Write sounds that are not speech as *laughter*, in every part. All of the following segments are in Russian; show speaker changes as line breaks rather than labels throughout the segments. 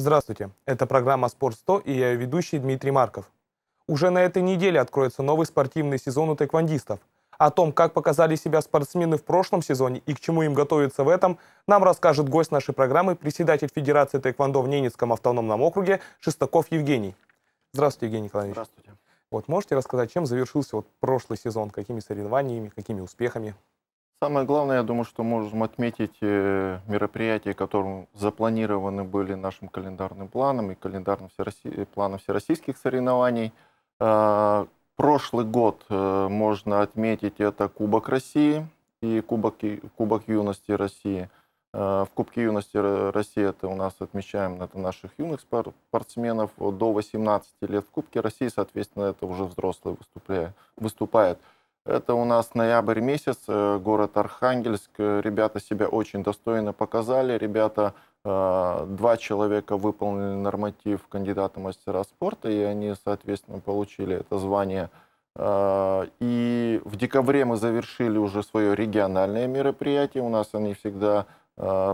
Здравствуйте, это программа «Спорт 100» и я ее ведущий Дмитрий Марков. Уже на этой неделе откроется новый спортивный сезон у тайквандистов. О том, как показали себя спортсмены в прошлом сезоне и к чему им готовиться в этом, нам расскажет гость нашей программы, председатель Федерации тайквандо в Ненецком автономном округе Шестаков Евгений. Здравствуйте, Евгений Николаевич. Здравствуйте. Вот можете рассказать, чем завершился вот прошлый сезон, какими соревнованиями, какими успехами? Самое главное, я думаю, что можем отметить э, мероприятия, которые запланированы были нашим календарным планом и календарным всероси... Э, планом всероссийских соревнований. А, прошлый год э, можно отметить это Кубок России и Кубок, Кубок юности России. А, в Кубке юности России это у нас отмечаем это наших юных спортсменов до 18 лет. В Кубке России, соответственно, это уже взрослые выступают. Это у нас ноябрь месяц, э, город Архангельск. Э, ребята себя очень достойно показали. Ребята, э, два человека выполнили норматив кандидата мастера спорта, и они, соответственно, получили это звание. И в декабре мы завершили уже свое региональное мероприятие. У нас они всегда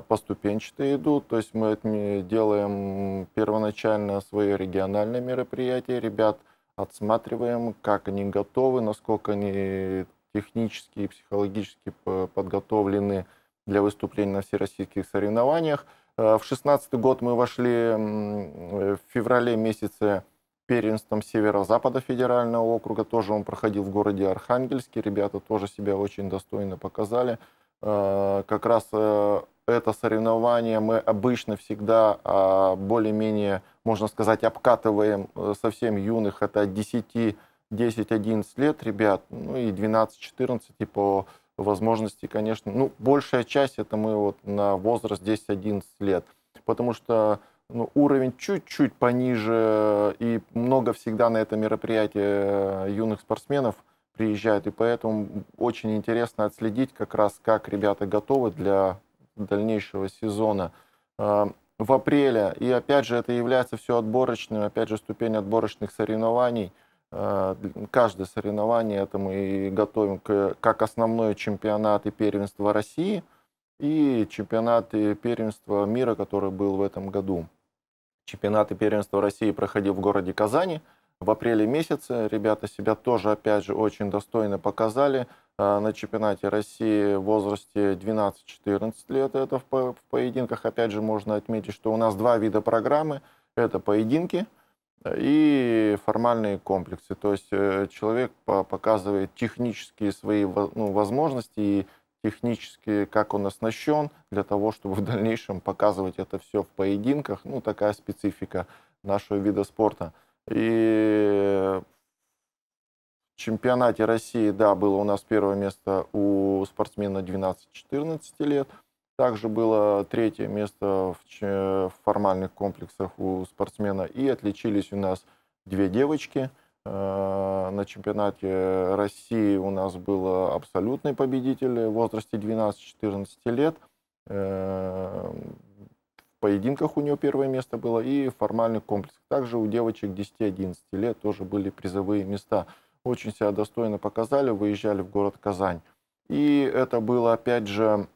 поступенчатые идут, то есть мы делаем первоначально свое региональное мероприятие. Ребят – отсматриваем, как они готовы, насколько они технически и психологически подготовлены для выступления на всероссийских соревнованиях. Э, в 2016 год мы вошли в феврале месяце первенством Северо-Запада федерального округа. Тоже он проходил в городе Архангельске. Ребята тоже себя очень достойно показали. Э, как раз э, это соревнование мы обычно всегда а, более-менее можно сказать, обкатываем э, совсем юных, это от 10, 10, 11 лет ребят, ну и 12, 14 по возможности, конечно. Ну, большая часть это мы вот на возраст 10-11 лет, потому что ну, уровень чуть-чуть пониже, и много всегда на это мероприятие э, юных спортсменов приезжают, и поэтому очень интересно отследить как раз, как ребята готовы для дальнейшего сезона. Э, в апреле. И опять же, это является все отборочным, опять же, ступень отборочных соревнований. Э, каждое соревнование это мы готовим к, как основной чемпионат и первенство России и чемпионат и первенство мира, который был в этом году. Чемпионат и первенство России проходил в городе Казани в апреле месяце. Ребята себя тоже, опять же, очень достойно показали. Э, на чемпионате России в возрасте 12-14 лет. Это в, поединках. Опять же, можно отметить, что у нас два вида программы. Это поединки э, и формальные комплексы. То есть э, человек показывает технические свои ну, возможности и технически, как он оснащен, для того, чтобы в дальнейшем показывать это все в поединках. Ну, такая специфика нашего вида спорта. И чемпионате России, да, было у нас первое место у спортсмена 12-14 лет. Также было третье место в формальных комплексах у спортсмена. И отличились у нас две девочки. Э, на чемпионате России у нас был абсолютный победитель в возрасте 12-14 лет. Э, в поединках у нее первое место было и в формальных комплексах. Также у девочек 10-11 лет тоже были призовые места очень себя достойно показали, выезжали в город Казань. И это было, опять же,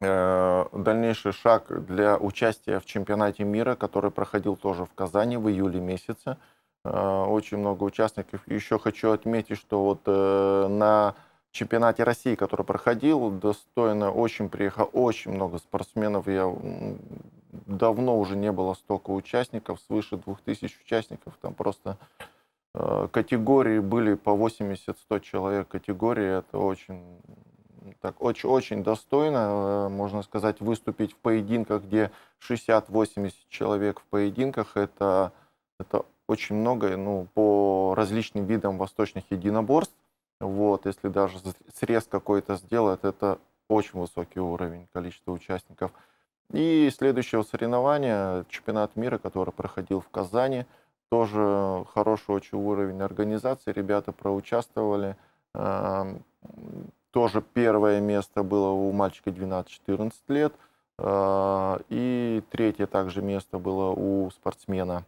э, дальнейший шаг для участия в чемпионате мира, который проходил тоже в Казани в июле месяце. Э, очень много участников. Еще хочу отметить, что вот э, на чемпионате России, который проходил, достойно очень приехал очень много спортсменов. Я давно уже не было столько участников, свыше 2000 участников. Там просто Э, категории были по 80-100 человек. Категории это очень, так, очень, очень достойно, э, можно сказать, выступить в поединках, где 60-80 человек в поединках. Это, это очень много ну, по различным видам восточных единоборств. Вот, если даже срез какой-то сделают, это очень высокий уровень количества участников. И следующего соревнования, чемпионат мира, который проходил в Казани – тоже хороший очень уровень организации, ребята проучаствовали. А, тоже первое место было у мальчика 12-14 лет, а, и третье также место было у спортсмена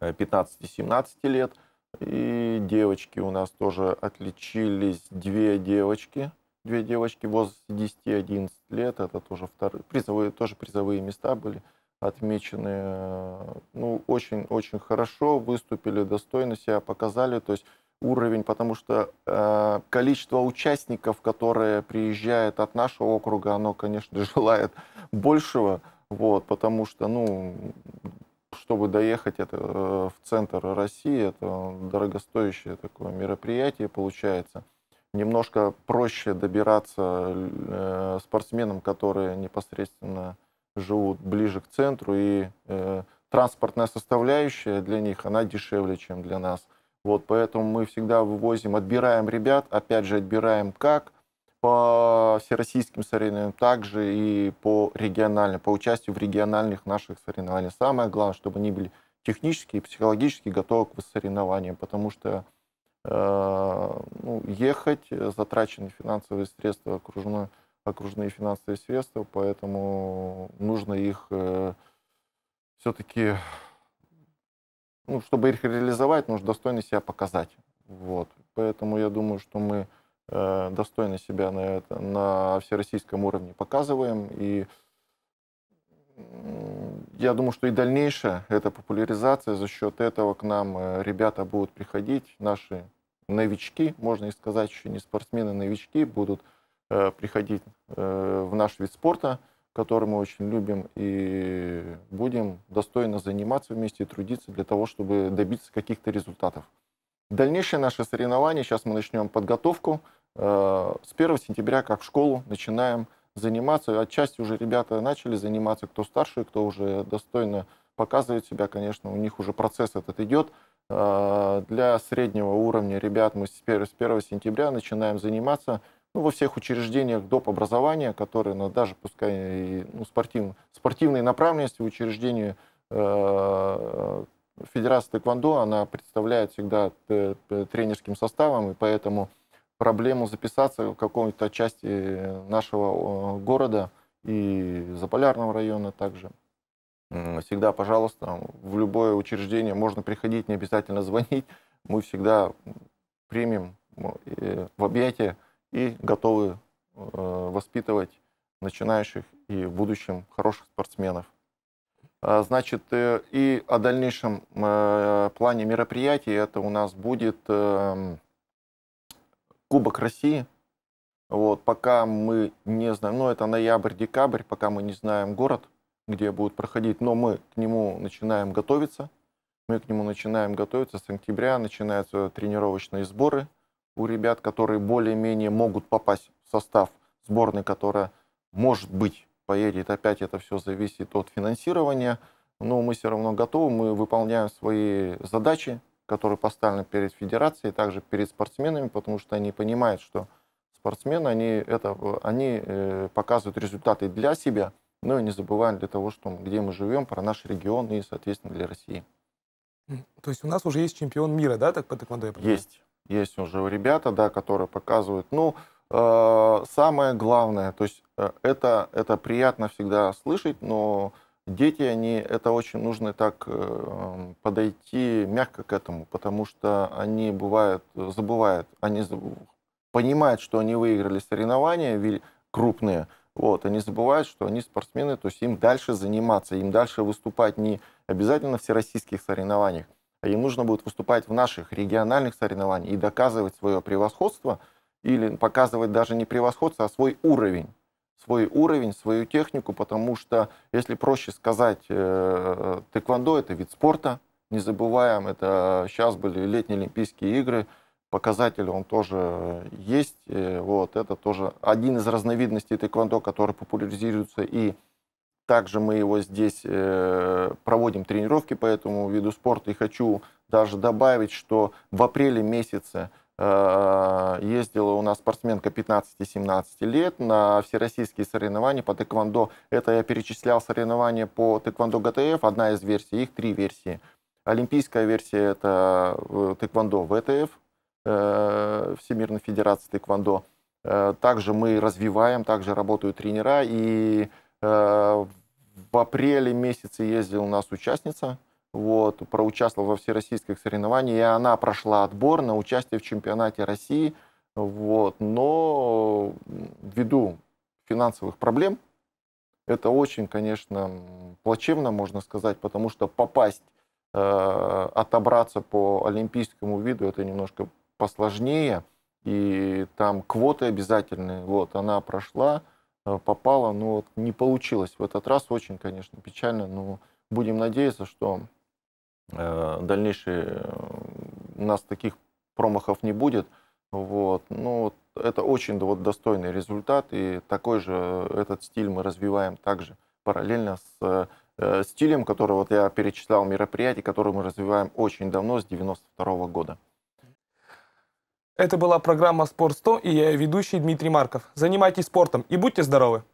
15-17 э, лет. И девочки у нас тоже отличились, две девочки, две девочки в возрасте 10-11 лет, это тоже вторые, призовые, тоже призовые места были отмечены, э, ну, очень-очень хорошо выступили, достойно себя показали, то есть уровень, потому что э, количество участников, которые приезжают от нашего округа, оно, конечно, *laughs* желает большего, вот, потому что, ну, чтобы доехать это, э, в центр России, это дорогостоящее такое мероприятие получается. Немножко проще добираться э, спортсменам, которые непосредственно э, живут ближе к центру, и э, транспортная составляющая для них, она дешевле, чем для нас. Вот, поэтому мы всегда вывозим, отбираем ребят, опять же, отбираем как по всероссийским соревнованиям, также и по региональным, по участию в региональных наших соревнованиях. Самое главное, чтобы они были технически и психологически готовы к соревнованиям, потому что э, ну, ехать, э, затраченные финансовые средства окружной окружные финансовые средства, поэтому нужно их э, все-таки, ну, чтобы их реализовать, нужно достойно себя показать. Вот. Поэтому я думаю, что мы э, достойно себя на, это, на всероссийском уровне показываем. И я думаю, что и дальнейшая эта популяризация, за счет этого к нам э, ребята будут приходить, наши новички, можно и сказать, еще не спортсмены, новички будут приходить Э, приходить э, в наш вид спорта, который мы очень любим, и будем достойно заниматься вместе и трудиться для того, чтобы добиться каких-то результатов. Дальнейшее наше соревнование, сейчас мы начнем подготовку. Э, с 1 сентября, как в школу, начинаем заниматься. Отчасти уже ребята начали заниматься, кто старше, кто уже достойно показывает себя, конечно, у них уже процесс этот идет. Для среднего уровня ребят мы с 1 сентября начинаем заниматься – ну, во всех учреждениях доп. образования, которые ну, даже пускай и ну, спортивной направленности в учреждении э, Федерации Тэквондо, она представляет всегда э, тренерским составом, и поэтому проблему записаться в какой-то части нашего города и Заполярного района также. Всегда, пожалуйста, в любое учреждение можно приходить, не обязательно звонить. Мы всегда примем э, в объятия и готовы э, воспитывать начинающих и в будущем хороших спортсменов. А, значит, э, и о дальнейшем э, плане мероприятий это у нас будет эм, Кубок России. Вот, пока мы не знаем, ну это ноябрь-декабрь, пока мы не знаем город, где будет проходить, но мы к нему начинаем готовиться. Мы к нему начинаем готовиться с октября, начинаются тренировочные сборы – у ребят, которые более-менее могут попасть в состав сборной, которая, может быть, поедет. Опять это все зависит от финансирования. Но мы все равно готовы, мы выполняем свои задачи, которые поставлены перед федерацией, а также перед спортсменами, потому что они понимают, что спортсмены, они, это, они э, показывают результаты для себя, но и не забываем для того, что, где мы живем, про наш регион и, соответственно, для России. То есть у нас уже есть чемпион мира, да, так по тэквондо? Есть есть уже у ребята, да, которые показывают. Ну, э, самое главное, то есть э, это, это приятно всегда слышать, но дети, они, это очень нужно так э, подойти мягко к этому, потому что они бывают, забывают, они забывают, понимают, что они выиграли соревнования крупные, вот, они забывают, что они спортсмены, то есть им дальше заниматься, им дальше выступать не обязательно в всероссийских соревнованиях, им нужно будет выступать в наших региональных соревнованиях и доказывать свое превосходство, или показывать даже не превосходство, а свой уровень свой уровень, свою технику, потому что, если проще сказать, э, тэквондо – это вид спорта, не забываем, это сейчас были летние Олимпийские игры, показатель он тоже есть, э, вот, это тоже один из разновидностей тэквондо, который популяризируется и также мы его здесь э, проводим тренировки по этому виду спорта. И хочу даже добавить, что в апреле месяце э, ездила у нас спортсменка 15-17 лет на всероссийские соревнования по тэквондо. Это я перечислял соревнования по тэквондо ГТФ, одна из версий, их три версии. Олимпийская версия – это э, тэквондо ВТФ, Всемирной Федерации Тэквондо. Также мы развиваем, также работают тренера, и Э, в апреле месяце ездила у нас участница, вот, проучаствовала во всероссийских соревнованиях, и она прошла отбор на участие в чемпионате России, вот, но ввиду финансовых проблем, это очень, конечно, плачевно, можно сказать, потому что попасть, э, отобраться по олимпийскому виду, это немножко посложнее, и там квоты обязательные, вот, она прошла, Э, попало, но вот не получилось в этот раз, очень, конечно, печально, но будем надеяться, что э, дальнейшие э, у нас таких промахов не будет. Вот. Ну, это очень вот, достойный результат, и такой же этот стиль мы развиваем также параллельно с э, стилем, который вот я перечитал мероприятий, которые мы развиваем очень давно, с 92 -го года. Это была программа «Спорт 100» и я ее ведущий Дмитрий Марков. Занимайтесь спортом и будьте здоровы!